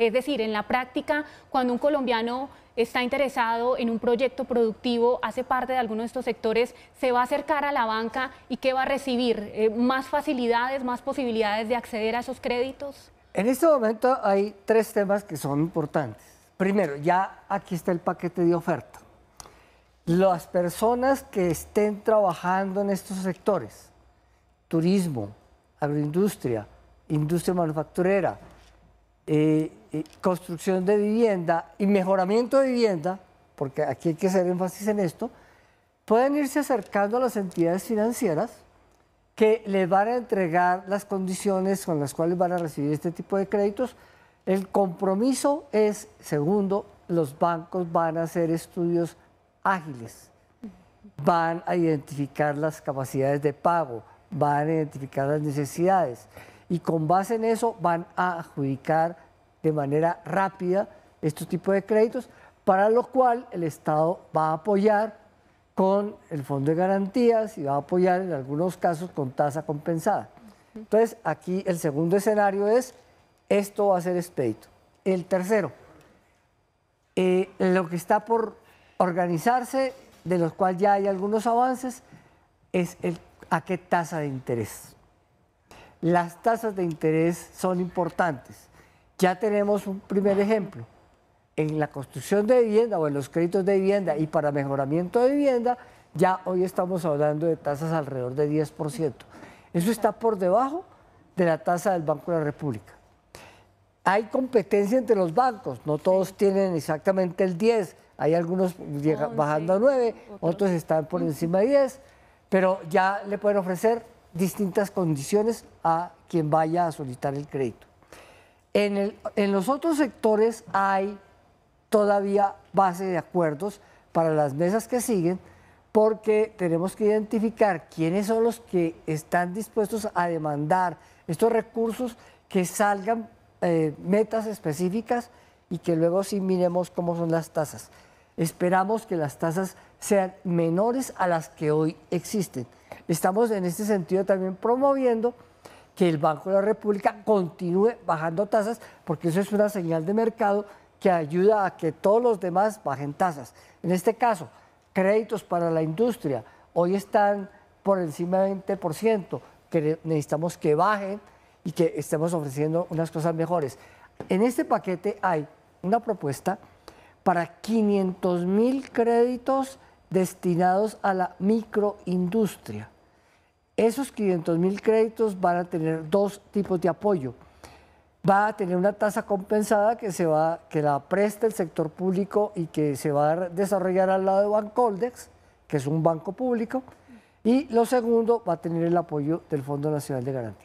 Es decir, en la práctica, cuando un colombiano está interesado en un proyecto productivo, hace parte de alguno de estos sectores, se va a acercar a la banca y qué va a recibir? Eh, ¿Más facilidades, más posibilidades de acceder a esos créditos? En este momento hay tres temas que son importantes. Primero, ya aquí está el paquete de oferta. Las personas que estén trabajando en estos sectores, turismo, agroindustria, industria manufacturera, eh, construcción de vivienda y mejoramiento de vivienda, porque aquí hay que hacer énfasis en esto, pueden irse acercando a las entidades financieras que les van a entregar las condiciones con las cuales van a recibir este tipo de créditos. El compromiso es, segundo, los bancos van a hacer estudios ágiles, van a identificar las capacidades de pago, van a identificar las necesidades y con base en eso van a adjudicar de manera rápida estos tipos de créditos, para lo cual el Estado va a apoyar con el fondo de garantías y va a apoyar en algunos casos con tasa compensada. Entonces, aquí el segundo escenario es, esto va a ser expedito. El tercero, eh, lo que está por organizarse, de los cuales ya hay algunos avances, es el, a qué tasa de interés. Las tasas de interés son importantes ya tenemos un primer ejemplo. En la construcción de vivienda o en los créditos de vivienda y para mejoramiento de vivienda, ya hoy estamos hablando de tasas alrededor de 10%. Eso está por debajo de la tasa del Banco de la República. Hay competencia entre los bancos, no todos tienen exactamente el 10, hay algunos oh, bajando a 9, otros están por encima de 10, pero ya le pueden ofrecer distintas condiciones a quien vaya a solicitar el crédito. En, los otros sectores hay todavía base de acuerdos para las mesas que siguen, porque tenemos que identificar quiénes son los que están dispuestos a demandar estos recursos que salgan eh, metas específicas y que luego sí miremos cómo son las tasas. Esperamos que las tasas sean menores a las que hoy existen. Estamos en este sentido también promoviendo que el Banco de la República continúe bajando tasas, porque eso es una señal de mercado que ayuda a que todos los demás bajen tasas. En este caso, créditos para la industria hoy están por encima del 20%, que necesitamos que bajen y que estemos ofreciendo unas cosas mejores. En este paquete hay una propuesta para 500 mil créditos destinados a la microindustria. Esos 500 mil créditos van a tener dos tipos de apoyo. Va a tener una tasa compensada que, se va, que la presta el sector público y que se va a desarrollar al lado de Bancoldex, que es un banco público. Y lo segundo, va a tener el apoyo del Fondo Nacional de Garantía.